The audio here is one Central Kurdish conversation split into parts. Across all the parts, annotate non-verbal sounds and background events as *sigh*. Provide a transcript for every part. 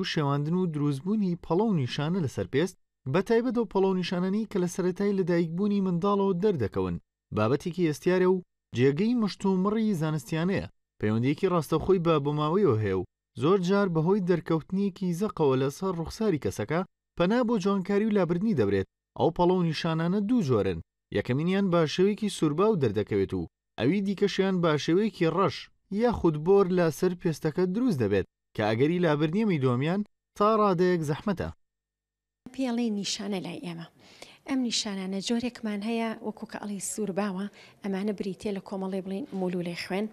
و شێواندن و دروستبوونی پەڵە و نیشانە لەسەر پێست بە تایبەتەوە پەڵەو نیشانەی کە لە سەتای لەدایکبوونی منداڵەوە دەردەکەون بابەتێکی ئێستیارە و جێگەی مشت و مڕی زانستیانەیە پەیوەندێکی ڕاستەخۆی بە بماوەیەوە هەیە و زۆر جار بەهۆی دەرکەوتنیەکی زەقەوە لەسەر ڕوخساری کەسەکە پەنا بۆ جوانکاری و لابرنی دەبرێت ئەو پەڵە و نیشانانە دوو جۆرن یەکەمینیان با شێوێکی سووربا و دەردەکەوێت و ئەوی دیکەشیان با شێوەیەکی ڕەش یا خودبۆر لە سەر پێستەکە دروست دەبێت کە ئەگەری لابرنیەمی دۆمیان تا ڕادەیەک زەحمەتە پێڵێ نیشانە لای ئێمە. ئەم نیشانانە جۆرێکمان هەیە وەکو کە ئەڵی سوورباوە ئەمانە بریتێ لە کۆمەڵێ بڵین مولولێ خوێن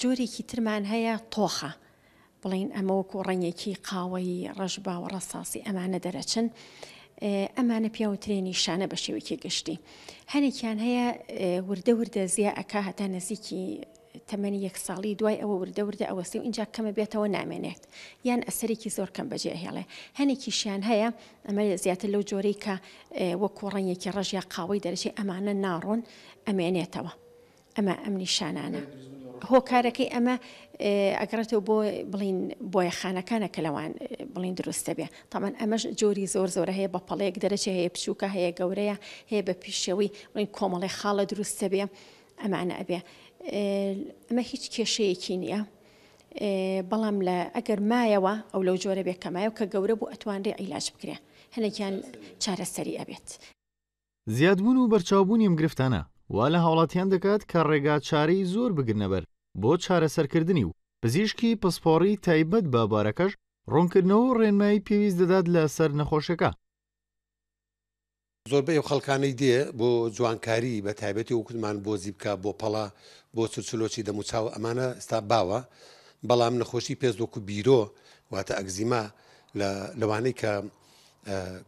جۆرێکی ترمان هەیە تۆخە بڵین ئەمە وەکو ڕنگێکی قاوەی ڕژبا و ڕەساسی ئەمانە دەرەچن ئەمانە پیاوترێن نیشانە بە شێوەیەکی گشتی هەنێکیان هەیە وردە وردە زیە ئەکا هەتا نزیکی تەمەنی یەک ساڵی دوای ئەوە وردە وردە ئەوەستی و اینجا کەمە بێتەوە نامێنێت یان ئەسەرێکی زۆر کەم بەجێ هێڵێ هەنێکیشیان هەیە ئەمە زیاتر لەو جۆرەی کە وە کوڕەنیەکی ڕژیا قاوەی دەرەشی ئەمانە ناڕۆن ئەمێنێتەوە ئەمە ئەم نیشانانە. هۆکارەکەی ئەمە ئەگرێتەوە بۆ بڵین بۆیە خانەکانە کە لەوان بڵین دروستە بێ تامان ئەمەش جۆری زۆر زۆر هەیە بە پەڵەیەک دەرەچێ هەیە پشووکە هەیە گەورەیە هەیە بە پیشەوەی بڵین کۆمەڵی خاڵە دروستە بێ ئەمانە ئەبێ ئەمە هیچ کێشەیەکی نییە. بەڵام لە ئەگەر مایەوە ئەو لەو جۆرە بێ کەمایە و کە گەورە بوو ئەتوانێ ئەیلاج بکرێ هەنێکیان چارەسەری ئەبێت. زیادبوون و بەرچاوبوونیم گرفتانە وا لە هاوڵاتیان دەکات کە ڕێگا چارەی زۆر بگرنەبەر بۆ چارەسەرکردنی و پزیشکی پسپۆڕی تایبەت بابارەکەش ڕوونکردنەوە ڕێنمایی پێویست دەدات لە سەر نەخۆشەکە زۆربەی ئەو خەڵکانەی دێ بۆ جوانکاری بە تایبەتی وکتمان بۆ زیبکە بۆ پەڵا بۆ سوچلۆکی دەموچاو ئەمانە ئستا باوە بەڵام نەخۆشی پێزۆکو بیرۆ واتە ئەگزیما لەوانەی کە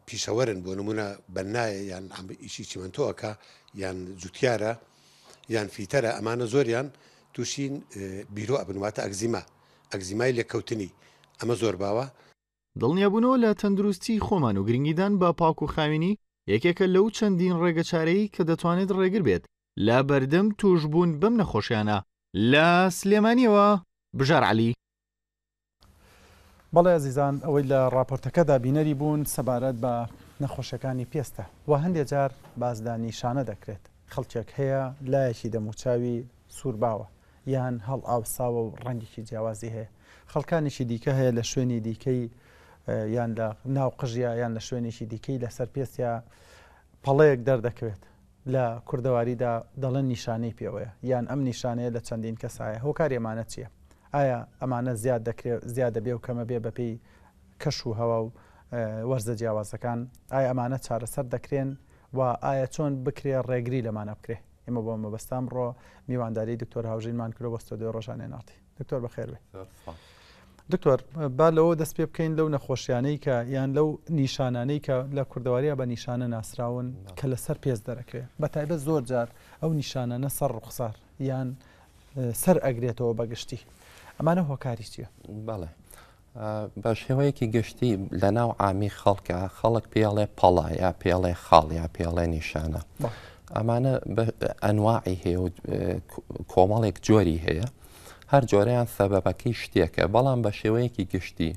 پیشەوەرن بۆ نمونە بەنایە یان ئیشی چیمەنتۆەکە یان جوتیارە یان فیتەرە ئەمانە زۆریان تووشین بیرۆ ئەبنواتە ئەگزیما ئەگزیمای لێککەوتنی ئەمە زۆر باوە دڵنیابوونەوە لە تەندروستی خۆمان و گرنگیدان بە پاک و خاوینی یەکێکە لەو چەندین ڕێگە چارەی کە دەتوانێت ڕێگر بێت لا بەردەم توشببوون بم نەخۆشیانە لە سلێمانیەوە بژار علی بەڵێ زیزان ئەوەی لە راپۆرتەکەدا بینەری بوون سەبارەت بە نەخۆشەکانی پێستە و هەندێک جار بازدانی شانە دەکرێت خەڵکێک هەیە لایەکی دەموچاوی سوور باوە یان هەڵ ئاوساوە و ڕەنگێکی جیاوازی هەیە خەڵکانیشی دیکە هەیە لە شوێنی دیکەی یان لە ناو قژیا یان لە شوێنێکی دیکەی لەسەر پێستیا پەڵەیەک دەردەکەوێت لە کووردەواریدا دەڵەن نیشانەی پێوەیە یان ئەم نیشانەیە لە چەندین کەسایە هۆکاری ئەمانە چییە؟ ئایا ئەمانە زیاد دەکرێت زیادە بێ و کەمە بێ بەپی کەش و هەوا و وەرزە جیاوازەکان ئایا ئەمانە چارەسەر دەکرێن و ئایا چۆن بکرێ ڕێگری لەمانە بکرێ ئمە بۆ مەبەستام ڕۆ میوانداری دکتۆر هاوژینمان کرۆ بەستۆ دوێ ڕۆژانێ ناتی دکتۆر بەخێر بێ. دکتۆر با لەوە دەست پێ بکەین لەو نەخۆشیانەی کە یان لەو نیشانانەی کە لە کوردەواریا بە نیشانە ناسراون کە لەسەر پێز دەرەکرێت بە تایبەت زۆر جار ئەو نیشانانە سەر ڕوخسار یان سەر ئەگرێتەوە بەگشتی ئەمانە هۆکاری چییە؟ بەڵێ بە شێوەیەکی گشتی لە ناو ئامی خەڵکە خەڵک پیاڵێ پەڵا یا پیاڵێ خاڵ یا پیاڵێ نیشانە ئەمانە ئەنواعی هەیە و کۆمەڵێک جۆری هەیە هەر جۆرەیان سەبەبەکەی شتێکە بەڵام بە شێوەیەکی گشتی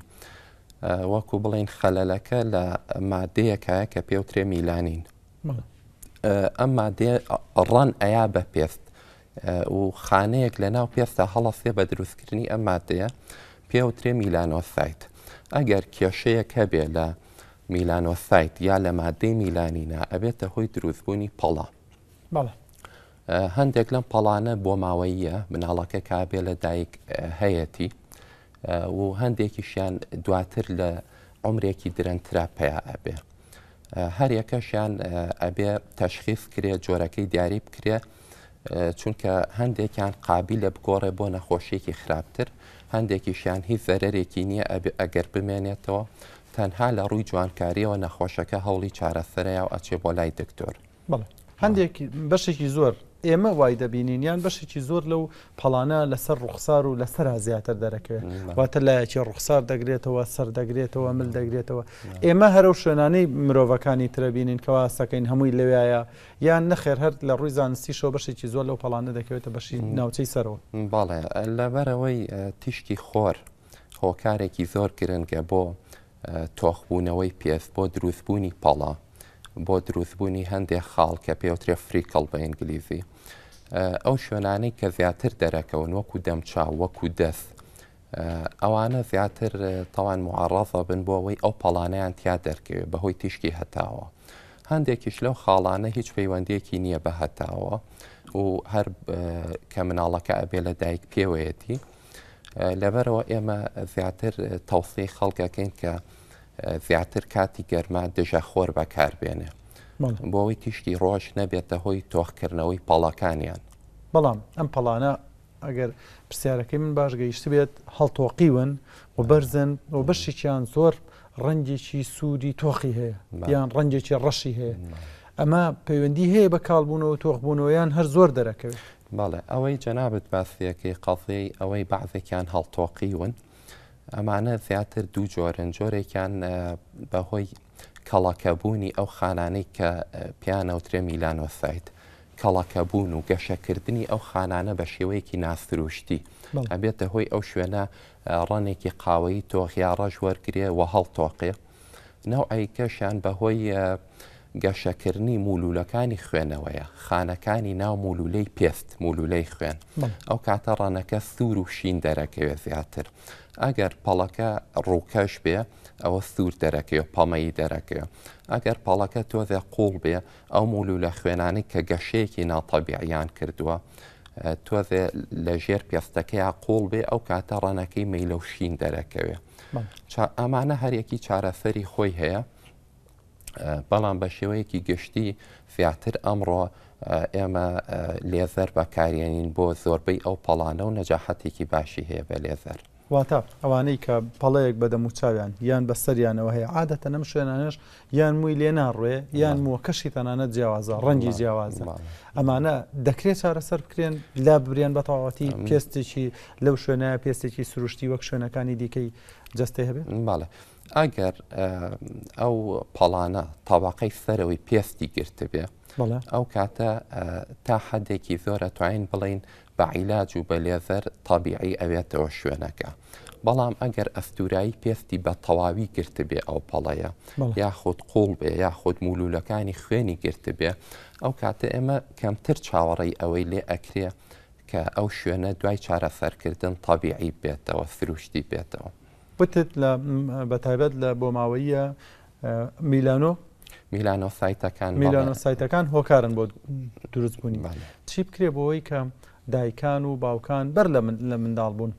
وەکو بڵین خەلەلەکە لە مادەیەکایە کە پێوترێ میلانین ئەم مادێ ڕەن ئەیا بە پێست و خانەیەک لە ناو پێستا هەڵەسێ بە دروستکردنی ئەم مادەیە پێوترێ میلانۆسایت ئەگەر کێشەیەک هەبێ لە میلانۆسایت یا لە مادەی میلانینا ئەبێتە هۆی دروستبوونی پەڵە. بەڵە. هەندێک لەم پەڵانە بۆ ماوەیە مناڵەکە کابێ لە دایک هەیەی و هەندێکیشیان دواتر لە عمرێکی درەنترا پیا ئەبێ. هەر یەکەشیان ئەبێ تەشخیف کرێ جۆرەکەی دیاری بکرێ چونکە هەندێکیان قابل لە بگۆڕێ بۆ نەخۆشیێکی خراپتر هەندێکیشیان هیچ زەرێکی نییە ئەگەر بمێنێتەوە تەنها لە ڕووی جوانکاریەوە نەخۆشەکە هەوڵی چارەسەرەیە و ئەچێ بۆ لای دکتۆر. هەندێک بەشێکی زۆر ئێمە وای دەبینین یان بەشێکی زۆر لەو پەڵانە لەسەر ڕوخسار و لەسەر زیاتر دەرەکەوێت واتە لایەکی ڕوخسار دەگرێتەوە سەر دەگرێتەوە مل دەگرێتەوە ئێمە هەرو شوێنانەی مرۆڤەکانی ترەبینین کەوا سەکەین هەمووی لەویایە یان نەخێر هەر لە ڕووی زانستی شۆ بەشێکی زۆر لەو پەڵانە دەکەوێتە بەشی ناوچەی سەرەوە باڵێ لەبەرەوەی تیشکی خۆر هۆکارێکی زۆر گرنگە بۆ تۆخبوونەوەی پێست بۆ دروستبوونی پەڵە بۆ دروستبوونی هەندێک خاڵ کە پێوترێ فریکەڵ بە ئینگلیزی ئەو شوێنانەی کە زیاتر دەرەکەون وەکو دەمچا وەکو دەست ئەوانە زیاتر تاوان معڕازە بن بۆ ئەوەی ئەو پەڵانەیان تیا دەرکەوێت بەهۆی تیشکی هەتاوە هەندێکیش لەو خاڵانە هیچ پەیوەندێکی نییە بە هەتاوە و هەر کە مناڵەکە ئەبێ لە دایک پێوەیەتی لەبەرەوە ئێمە زیاتر تەوسی خەڵکەکەین کە زیاتر کاتی گەرما دژە خۆر بەکاربێنێ بۆ ئەوی تیشتی ڕۆژ نەبێتە هۆی تۆخکردنەوەی پەڵەکانیان بەڵام ئەم پەڵانە ئەگەر پرسیارەکەی من باش گەیشت بێت هەڵتۆقیون و بەرزن و بەشێکیان زۆر ڕەنگێکی سوودی تۆخی هەیە یان ڕەنگێکی ڕەشی هەیە ئەمە پەیوەندی هەیە بە کاڵبوونەوە تۆخبوونەوەیان هەر زۆر دەرەکەوێت بەڵێ ئەوەی جەنابەت باسیەکەی قەڵفەی ئەوەی بعضێکیان هەڵتۆقیون ئەمانە زیاتر دوو جۆرن جۆرێکیان بەهۆی کەڵەکەبوونی ئەو خانانەی کە پیانەوترێ میلانۆسایت کەڵەکەبوون و گەشەکردنی ئەو خانانە بە شێوەیەکی ناسروشتی ئەبێتە هۆی ئەو شوێنە ڕەنێکی قاوەی تۆخیاڕەژ وەرگێ و هەڵ تۆقێ ناو ئایکەشان بەهۆی گەشەکردنی مولولەکانی خوێنەوەیە خانەکانی ناو مولولەی پێست مولولەی خوێن ئەو کاتە ڕەنەکە سوور و شین دەرەکەوێت زیاتر ئەگەر پەڵەکە ڕووکەش بێ ئەوە سوور دەرەکەی و پەمەی دەرەکەی ئەگەر پەڵەکە تۆزە قوڵ بێ ئەو مولولە خوێنانی کە گەشەیەکی ناتەبیعیان کردووە. تۆزێ لە ژێر پێستەکەی قۆڵ بێ ئەو کاتە ڕەنەکەی مەیلە و شین دەرەکەوێ. ئەمانە هەرێکی چارەسەری خۆی هەیە بەڵام بە شێوەیەکی گەشتی فیاتر ئەمڕۆ ئێمە لێزەر بەکارێنین بۆ زۆربەی ئەو پەڵانە و نەجااحەتێکی باشی هەیە بە لێزەر. واتە ئەوانەی کە پەڵەیەک بەدە موچاویان یان بەسەریانەوە هەیە عادەتە نەم شوێنانش یان مووی لێ ناڕوێ یان مووەکەشی تەنانە جیاوازە ڕەنگی جیاوازە ئەمانە دەکرێت چارەسەر بکرێن لا بریان بەتەواتی پێستێکی لەو شوێنە پێستێکی سروشتی وەک شوێنەکانی دیکەی جستێ هەبێت ماڵە. ئەگەر ئەو پەڵانە تاواقەی سەرەوەی پێستی گرتە بێ ئەو کاتە تا حدێکی زۆرە توین بڵین بەعیلاج و بە لێزەر تابیعی ئەوێتەوە شوێنەکە. بەڵام ئەگەر ئەستورایی پێستی بە تەواوی گرتبێ ئەو پەڵەیە یاخود قوڵ بێ یاخود مولولەکانی خوێنی گرتبێ ئەو کاتە ئێمە کەمتر چاوەڕی ئەوەی لێ ئەکرێ کە ئەو شوێنە دوای چارەسەرکردن تابیعی بێتەوە سروشتی بێتەوە. وتت بە تایبەت لە بۆ ماوەیە میلانۆ میلانۆ سایتەکان میلانۆ سایتەکان هۆکارن بۆ دروستبوونی چی بکرێ بۆەوەی کە دایکان و باوکان بەر لە لە منداڵ بوون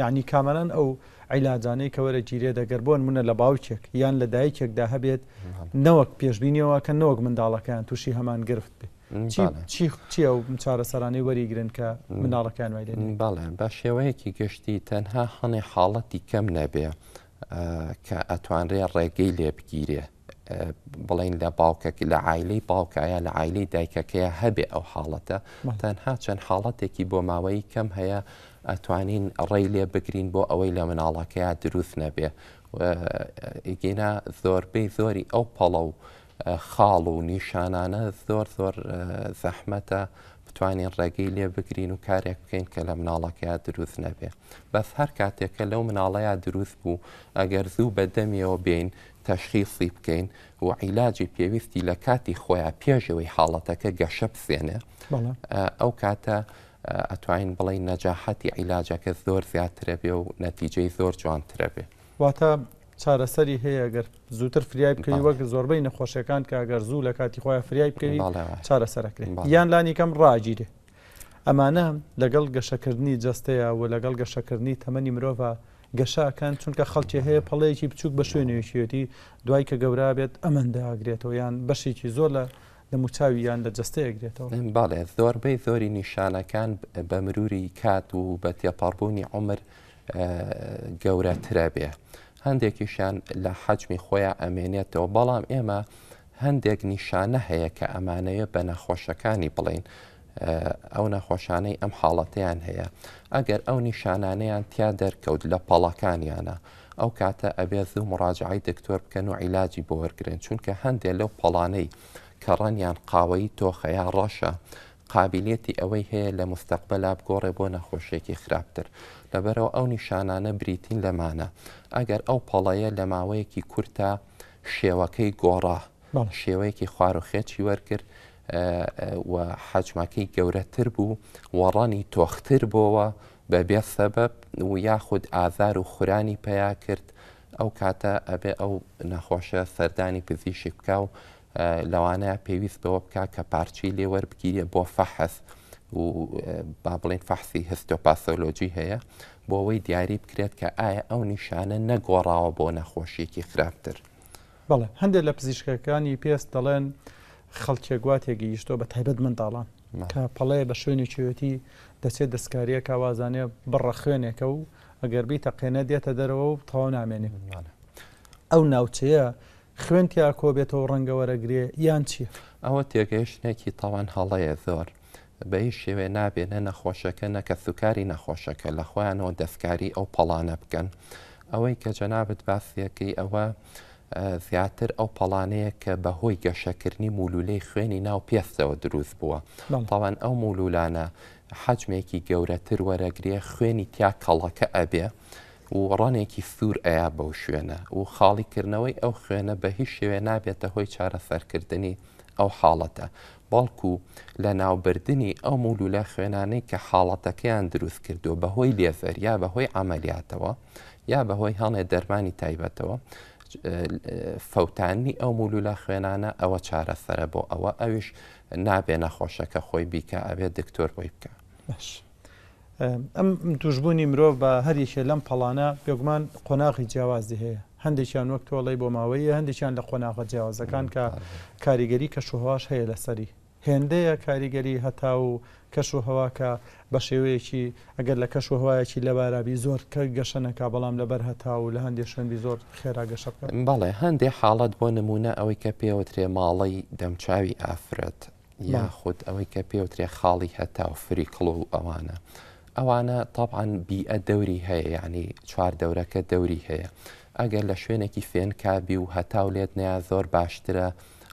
یعنی کامەران ئەو عیلاجانەی کەوەرە گیرێ دەگەر بۆن منە لە باوچێک یان لە دایکێکدا هەبێت نەوەک پێشببینیەوە کە نەوەک منداڵەکەیان تووشی هەمان گرفت بێت چیە و چارە سەرانی وەریگرن کە مناڵەکان وای باڵێ با شێوەیەکی گەشتی تەنها هەنێ حاڵەتی کەم نەبێ کە ئەتوانرێ ڕێگەی لێ بگیرێ بڵین لە باوکەکی لە عیلەی باوکایە لە عیلەی دایکەکەیە هەبێ ئەو حاڵەتە تەنها چەند حاڵەتێکی بۆ ماوەی کەم هەیە ئەتوانین ڕێ لێ بگرین بۆ ئەوەی لە مناڵەکەیە دروست نەبێ ئیگینا زۆربەی زۆری ئەو پەڵە و خاڵ و نیشانانە زۆر زۆر زەحمەتە بتوانین ڕێگەی لێ بگرین و کارێک بکەین کە لە مناڵەکەیا دروست نەبێ بەس هەر کاتێکە لەو مناڵەیە دروست بوو ئەگەر زوو بەدەمیەوە بین تەشخیصی بکەین و عیلاجی پێویستی لە کاتی خۆیان پێشەوەی حاڵەتەکە گەشە بسێنێ ئەو کاتە ئەتوانین بڵین نەجااحەتی عیلاجەکە زۆر زیاترە بێ و نەتیجەی زۆر جوانترە بێ واتە چارەسەری هەیە گەر زووتر فریای بکەی وەک زۆربەی نەخۆشیەکان کە ئەگەر زوو لە کاتی خۆیان فریای بکەوی چارەسەرەکرێن یان لانی کەم ڕاگیرێ ئەمانە لەگەڵ گەشەکردنی جەستەیە و لەگەڵ گەشەکردنی تەمەنی مرۆڤ گەشاکان چونکە خەڵکی هەیە پەڵەیەکی بچووک بە شوێنێشیەتی دوای کە گەورا بێت ئەمەنداگرێتەوە یان بەشێکی زۆر لە دەموچاویان لە جستەیەگرێتەوە باڵێ زۆربەی زۆری نیشانەکان بە مروری کات و بە تێپاربوونی عمر گەورەترە بێ. هەندێکیشان لە حەجمی خۆیان ئەمێنێتەوە بەڵام ئێمە هەندێک نیشانە هەیە کە ئەمانەیە بە نەخۆشەکانی بڵین ئەو نەخۆشانەی ئەم حاڵەتیان هەیە ئەگەر ئەو نیشانانەیان تیا دەرکەوت لە پەڵەکانیانە ئەو کاتە ئەبێت زوو مراجعی دکتۆر بکەن و عیلاجی بۆ وەرگن چونکە هەندێک لەو پەڵانەی کە ڕەنیان قاوەی تۆخەیە ڕەشە قابلێتی ئەوەی هەیە لە مستەقبەلا بگۆڕێ بۆ نەخۆشیێکی خراپتر لەبەرەوە ئەو نیشانانە بریتین لەمانە ئەگەر ئەو پەڵەیە لە ماوەیەکی کورتە شێوەکەی گۆڕا شێوەیەکی خوارۆخێکی وەرگرت و حەجمەکەی گەورەتر بوو وەڕانی تۆختتر بۆەوە بەبێ سەبەب و یاخود ئازار و خورانی پیا کرد ئەو کاتە ئەبێ ئەو نەخۆشە سەردانی پزیشی بکە و لەوانەیە پێویست بەوە بک کە پارچی لێوە بگیرە بۆ فەحس و با بڵێن فەحسی هستۆپاسۆلۆجی هەیە بۆەوەی دیاری بکرێت کە ئایا ئەو نیشانە نەگۆڕاوە بۆ نەخۆشیێکی خراپتر. بەڵێ هەندێک لە پزیشکەکانی پێست دەڵێن خەڵکیێگوات تێگەیشتۆ بە تایبەت منداڵان کە پەڵەیە بە شوێنی کوێتی دەچێت دەستکاریە کاوازانێ بڕە خوێنێکە و ئەگەربی تەقێنە دێتە دەرەوە و تەواو نامێنێ ئەو ناوچەیە خوێن یا کۆبێتەوە ڕەنگەوەرەگرێ یان چی ئەوە تێگەیشتێکی تاوان هەڵەیە زۆر بە هیچ شێوێ نابێنە نەخۆشەکە نەکە سوکاری نەخۆشەکە لە خۆیانەوە دەستکاری ئەو پەڵانە بکەن ئەوەی کە جەنابەت باسیەکەی ئەوە زیاتر ئەو پەڵانەیە کە بەهۆی گەشەکردنی مولولەی خوێنی ناو پێستەوە دروست بووە تاوان ئەو مولولانە حجمێکی گەورەتر وەرەگرێ خوێنی تیا کەڵەکە ئەبێ و ڕانێکی سوور ئەیا بەو شوێنە و خاڵیکردنەوەی ئەو خوێنە بە هیچ شێوێ نابێتە هۆی چارەسەرکردنی ئەو حاڵەتە. بەڵکو لە ناوبردننی ئەو مولولە خوێنانەی کە حاڵەتەکەیان دروست کردو بەهۆی لێفەر یا بەهۆی ئەعملیاتەوە یا بەهۆی هەڵێ دەرمانی تایبەتەوە فەوتانی ئەو مولولە خوێنانە ئەوە چارەسەرە بۆ ئەوە ئەوش نابێ نەخۆشەکە خۆی بیکە ئەوێ دکتۆر بۆی بکە. باش. ئەم توشببوونی مرۆڤ بە هەریشە لەم پەڵانە پێگومان قۆناغی جیاوازی هەیە هەندێکیان وەک تۆڵی بۆ ماوەیە هەندێکیان لە قۆناغە جیاوازەکان کە کاریگەری کە شوهواش هەیە لەسەری هێندەیە کاریگەری هەتا و کەش و هەواکە بە شێوەیەکی ئەگەر لە کەش و هەوایەکی لە بارابی زۆر کە گەشەنەکە بەڵام لەبەر هەتا و لە هەندێک شوێنبی زۆر خێرا گەشە بکەن بەڵێ هەندێک حاڵەت بۆ نمونە ئەوەی کە پێوترێ ماڵی دەمچاوی ئافرەت یاخود ئەوەی کە پێوترێ خاڵی هەتا و فریکڵ و ئەوانە ئەوانە تاپان بیئە دەوری هەیە یعنی چوار دەورەکە دەوری هەیە ئەگەر لە شوێنێکی فێنکبی و هەتاو لێت نیا زۆر باشترە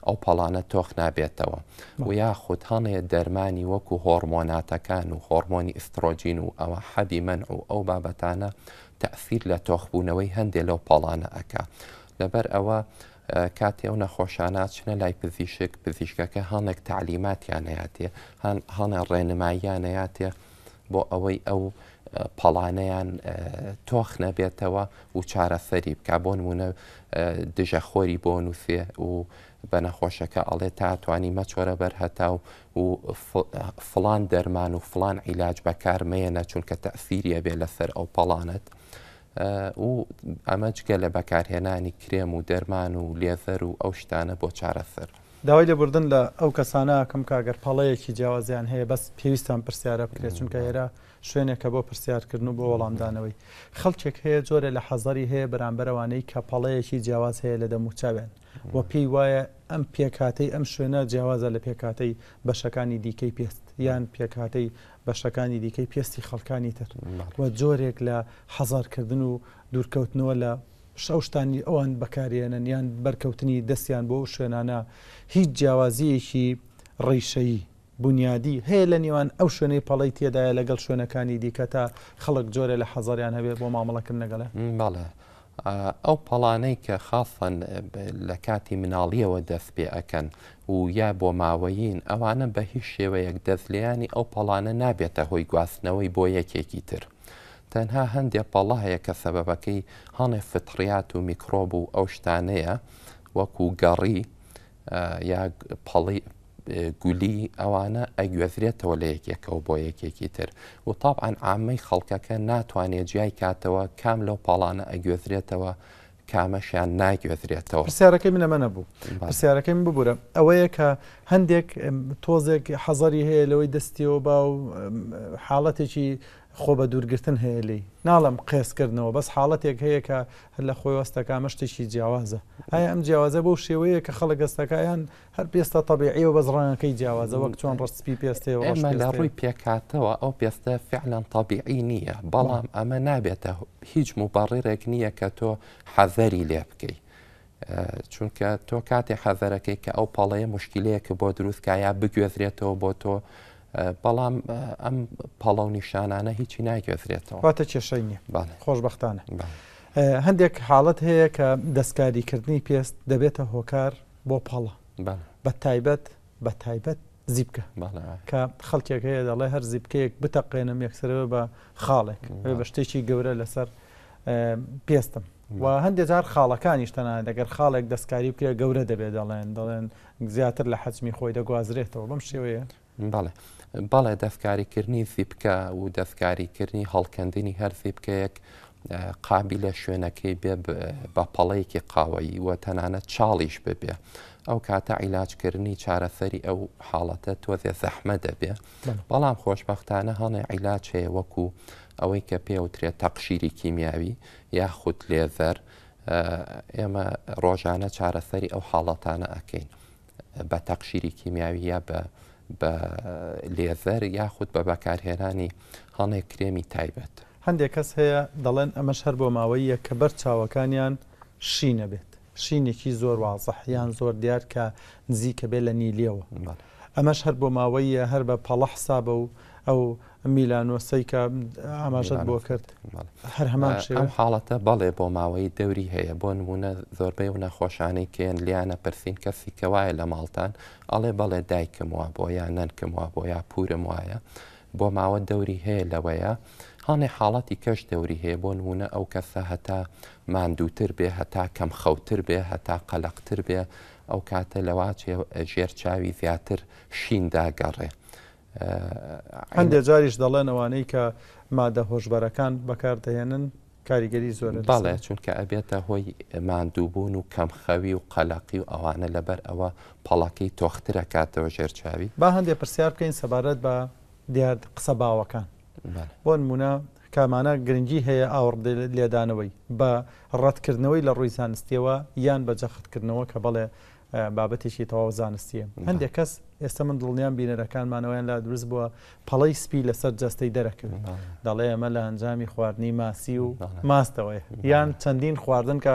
ئەو پەڵانە تۆخ نابێتەوە و یاخود هەڵەیە دەرمانی وەکو هۆرمۆناتەکان و هۆرمۆنی ئسترۆژین و ئەوە حەبی من و ئەو بابەتانە تەفیر لە تۆخبوونەوەی هەندێک لەو پەڵانە ئەکا لەبەر ئەوە کاتێ ئەو نەخۆشانات چنە لای پزیشک پزیشکەکە هەڵێک تعلیماتیان نەیاتێ هەڵە ڕێنماییان نەیاتێ بۆ ئەوەی ئەو پەڵانەیان تۆخ نەبێتەوە و چارەسەری بکە بۆ نمونە دژەخۆری بۆ نووسێ و بە نەخۆشەکە ئەڵێ تاتوانی مەچۆرە بەر هەتاو و فلان دەرمان و فلان عیلاج بەکارمەیەنە چونکە تەسیریە بێ لەسەر ئەو پەڵانت. و ئەمە جگە لە بەکارهێنانی کرێم و دەرمان و لێزەر و ئەو شتانە بۆ چارەسەر. داوای لە بردن لە ئەو کەسانە کەم کاگەر پەڵەیەکی جیاوازیان هەیە بەس پێویستان پرسیارە بکرێت چونکە هێرا شوێنێکە بۆ پرسیارکردن و بۆ وەڵامدانەوەی خەڵکێک هەیە جۆرە لە حەزاری هەیە بەرامبەرەوانەی کە پەڵەیەکی جیاواز هەیە لە دەموچاوێن وە پێی وایە ئەم پێکاتەی ئەم شوێنە جیاوازە لە پێکاتەی بەشەکانی دیکەی پێست یان پێکاتەی بەشەکانی دیکەی پێستی خەڵکانی تر وە جۆرێک لە حەزارکردن و دوورکەوتنەوە لە شەوشتانی ئەوان بەکارێنن یان بەرکەوتنی دەستیان بۆ شوێنانە هیچ جیاوازیەکی ڕیشەیی بنیادی هەیە لە نێوان ئەو شوێنەی پەڵی تێدایە لەگەڵ شوێنەکانی دیکە تا خەڵک جۆرە لە حەزاریان هەبێت بۆ مامەڵەکرد لەگەڵە باڵە ئەو پەڵانەی کە خافەن لە کاتی مناڵیەوە دەست پێ ئەەکەن و یا بۆ ماوەیین ئەوانە بە هیچ شێوەیەک دەستلیانی ئەو پەڵانە نابێتە هۆی گواستنەوەی بۆ یەکێکی تر. تەنها هەندێک پەڵە هەیە کە سەبەبەکەی هەنێ فتریات و میکرۆب و ئەو شتانەیە وەکو گەڕی یا پەڵی گولی ئەوانە ئەگوێزرێتەوە لە یەکێکەوە بۆ یەکێکی تر و تاپعاان ئامەی خەڵکەکە ناتوانێت جیای کاتەوە کام لەو پاڵانە ئەگوێزرێتەوە کامەشیان ناگوێترێتەوە پرسیارەکەی منە منە بوو پرسیارەکەی ببوورە ئەوەیە کە هەندێک تۆزێک حەزاری هەیە لەوەی دەستیەوە با و حاڵەتێکی خۆ بە دوورگرتن هەیە لی ناڵم قێسکردنەوە بەس حاڵەتێک هەیە کە هەر لە خۆی وەستەکە مەشتێکی جیاوازە ئایا ئەم جیاوازە بەو شێوەیە کە خەڵک گەستەکەیان هەر پێستە تەبیعیەوە بەزڕانەکەی جیاوازە وەک چۆن ڕستپی پێستەوە لە ڕووی پێکاتەوە ئەو پێستە فعلان تەبیعی نییە بەڵام ئەمە نابێتە هیچ مبارڕێک نییە کە تۆ حەذەری لێ بکەیت. چونکە تۆ کاتێ حەذەرەکەی کە ئەو پاڵەیە مشکلەیە کە بۆ دروستکایە بگوێزرێتەوە بۆ تۆ بەڵام ئەم پاڵە و نیشانانە هیچی نایگەێترێتەوە واتە کێشەی نیە خۆشببختانە هەندێک حاڵت هەیە کە دەستکاریکردنی پێست دەبێتە هۆکار بۆ پاڵە بە تایبەت بە تایبەت زیبکە کە خەڵکێک هەیە دەڵێ هەر زیبکەیەک بتەقێنم یەکسەرەوە بە خاڵێک بە شتێکی گەورە لەسەر پێستم و هەندێک جار خاڵەکانیش تەنان دەگەر خاڵێک دەستکاری بکرێ گەورە دەبێت دەڵێن دەڵێن زیاتر لە حەجمی خۆی دەگوازرێتەوە بەم شێوەیە بەڵێ. بەڵێ دەفکاریکردنی فیبکە و دەفکاریکردنی هەڵکەندنی هەر فیبکەیەک قابی لە شوێنەکەی بێ بە پەڵەیەکی قاوەیی وە تەنانەت چاڵیش ببێ. ئەو کاتە عیلاجکردنی چارەسەری ئەو حاڵەتە تۆزێ زەحمە دەبێ بەڵام خۆشببختانە هەڵێ عیلاج هەیە وەکو ئەوەی کە پێوترێت تەقشیری کیمیاوی یاخود لێزەر ئێمە ڕۆژانە چارەسەری ئەو حاڵەتانە ئەکەین بە تەقشیری کیمیاوی یا بە بە لێزەر یاخود بە بەکارهێنانی هەڵێک کرێمی تایبەت هەندێک کەس هەیە دەڵێن ئەمەش هەر بۆ ماوەیە کە بەر چاوەکانیان شینە بێت شینێکی زۆر وازەحیان زۆر دیار کە نزیکە بێ لە نیلیەوە ئەمەش هەر بۆ ماوەیە هەر بە پەڵەحسا بە و ئەو میلانۆسەیکە ئاماژەت بۆ کرد هەر هەمان ئەم حاڵەتە بەڵێ بۆ ماوەی دەوری هەیە بۆ نمونە زۆربەی و نەخۆشانەی کێن لیانە پرسین کەسی کەوایە لە ماڵتان ئەڵێ بەڵێ دایکم وە بۆ یا نەنکم وە بۆ یا پورم وایە بۆ ماوە دەوری هەیە لەوەیە هەانێ حاڵەتی کەش دەوری هەیە بۆ نمونە ئەو کەسە هەتا ماندووتر بێ هەتا کەم خەوتر بێ هەتا قەلەقتر بێ ئەو کاتە لەواچێ ژێر چاوی زیاتر شیندا گەڕێ. هەندێک جاریش دەڵێن ئەوانەی کە مادە هۆشببەرەکان بەکاردەێنن کاریگەری زۆر باڵێ چونکە ئەبێتە هۆی مادووبوون و کەمخەوی و قەلاقی و ئەوانە لەبەر ئەوە پەڵاکی تۆخترە کاتەوە ژێرچاوی با هەندێک پرسیار بکەین سەبارەت بە دیار قسە باوەکان بۆ نمونە کامانە گرنگی هەیە ئاور لێدانەوەی بە ڕەتکردنەوەی لە ڕووی زانستیەوە یان بە جەختکردنەوە کە بەڵێ بابەتێکی تەواو زانستیە هەندێک کەس ئێستا من دڵنیان بینەرەکانمانەوەیان لا دروست بووە پەڵی سپی لەسەر جەستەی دەرەکرد دەڵێ ئەمە لە ئەنجامی خواردنی ماسی و ماستەوەی یان چەندین خواردن کە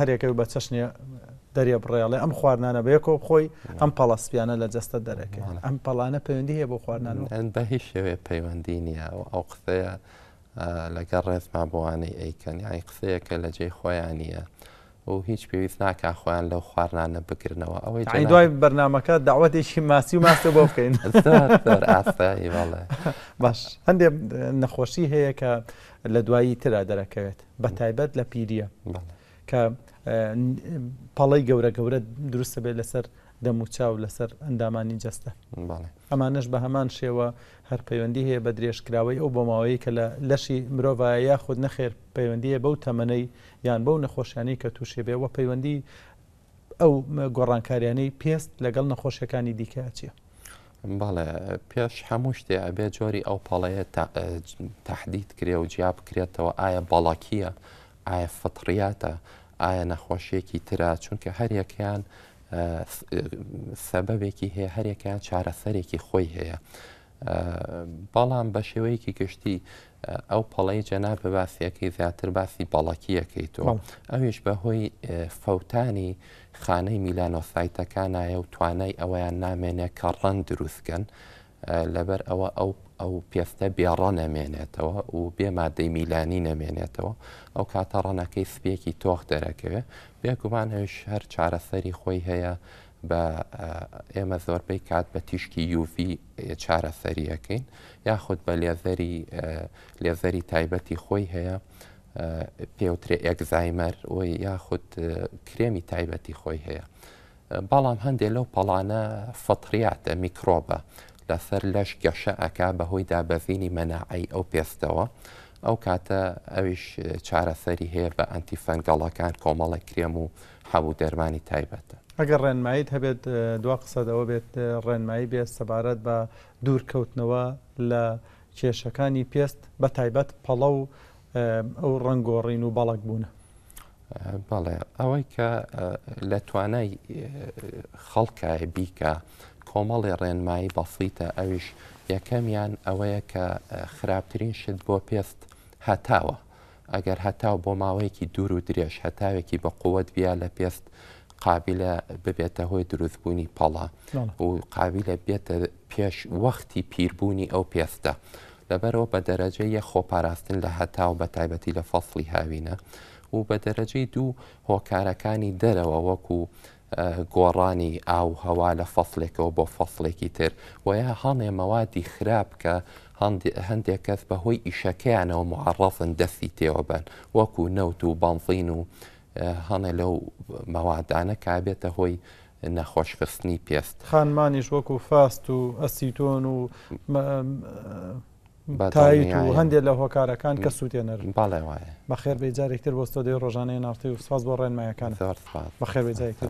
هەرێکەکە بە چەشنە دەریە بڕێڵێ ئەم خواردانە بەیەکۆ خۆی ئەم پەڵەسپیانە لە جەستە دەرەکە ئەم پەڵانە پەیوەندی هەیە بۆ خواردان بە هیچ شێوێ پەیوەندی نیە و ئەو قسەیە لەگەڵ ڕێزما بوانەی ئەیکەنی ئای قسەیەکە لە جێی خۆیان نیە. و هیچ پێویست ناکە خۆیان لەو خواردانە بکردنەوە ئەوەی دوای بەرنمەکە داوەتێکی ماسی و ماستە بۆ بکەین *laughs* باش هەندێک نەخۆشی هەیە کە لە دوایی ترا دەرەکەوێت بە تایبەت لە پیریە کە پەڵی گەورە گەورە دروستە بێت لەسەر دەموچاو لەسەر ئەندامانی جەستە ئەمانش بە هەمان شێوە هەر پەیوەندی هەیە بە درێژکراوی ئەو بۆ ماوەی کە لە لەشی مرۆڤایە یاخود نەخێر پەیوەندیە بەو تەمەەی یان بەو نەخۆشیانی کە تووشێ بێ وە پەیوەندی ئەو گۆڕانکاریانەی پێست لەگەڵ نەخۆشیەکانی دیکە چییە بەڵێ پێش هەموو شتێ ئەبێ جۆری ئەو پاڵەیە تهدید کرێ و جیاب بکرێتەوە ئایا بەڵاکیە ئایا فتریاتە ئایا نەخۆشیەکی ترا چونکە هەر یەکیان سەبەبێکی هەیە هەرێکیان چارەسەرێکی خۆی هەیە. بەڵام بە شێوەیەکی گشتی ئەو پەڵەی جەناب بە باسیەکەی زیاتر باسی بەڵەکیەکەیتەوە ئەویش بەهۆی فەوتانی خانەی میلانۆسایتەکانایە و توانای ئەویان نامێنێ کە ڕەن دروستکەن لەبەر ئەوە ئەو ئەو پێستە بێڕە نەمێنێتەوە و بێ مادەی میلانی نەمێنێتەوە ئەو کاتە ڕەنەکەی سپێکی تۆخ دەرەکەوێ بێگومان هەوش هەر چارەسەری خۆی هەیە بە ئێمە زۆربەی کات بە تیشکی یوڤی چارەسەریەکەین یاخود بە لێزەری لێزەری تایبەتی خۆی هەیە پێوترێ ئەگزایمەر ئۆی یاخود کرێمی تایبەتی خۆی هەیە. بەڵام هەندێک لەو پەڵانە فتریاتە میکرۆبە لەسەر لەش گەشە ئەک بەهۆی دابەزینی مەناعی ئەو پێستەوە ئەو کاتە ئەویش چارەسەری هەیە بە ئەتیفەنگەڵەکان کۆمەڵە کرێم و هەبوو دەرمانی تایبەتە. ئەگەر ڕێنماییت هەبێت دوا قسەدەوە بێت ڕێنمایی بێت سەبارەت بە دوورکەوتنەوە لە کێشەکانی پێست بە تایبەت پەڵە و ئەو ڕنگۆڕین و بەڵک بوونە. بەڵێ ئەوەی کە لە توانای خەڵکای بیکە کۆمەڵی ڕێنمایی بەسیتە ئەویش یەکەمیان ئەوەیە کە خراپترین شت بۆ پێست هەتاوە ئەگەر هەتاو بۆ ماوەیەکی دوور و درێژ هەتاوێکی بە قووەت بیا لە پێست قابلە ببێتە هۆی دروستبوونی پەڵا و قابلە بێتە پێش وەختی پیربوونی ئەو پێستە لەبەرەوە بە دەرەجەی یە خۆپاراستن لە هەتاو بە تایبەتی لە فەصلی هاوینە و بە دەرەجەی دوو هۆکارەکانی دەرەوە وەکو و آه، گۆڕانی ئاو هەوا لە فەصلێکەوە بۆ فەصلێکی تر و یا هەڵێ مەوادی خراپ کە هەندێک کەس بەهۆی ئیشەکەیانەوە معڕەفن دەستی تێوە بن وەکو نەوت و بانفین و آه، هەنێ لەو مەوادانە کابێتە هۆی نەخۆشخستنی پێست خانمانیش وەکو فاست و ئەسیتۆن و تایت و هەندێک لە هۆکارەکان کە سووتێنەر باڵێ وایە بەخێر بێجارێکتر بۆستۆ دەی ڕۆژانەیە نافتی و سپاس بۆ ڕێنمایەکان بەخێر بێجارێکتر.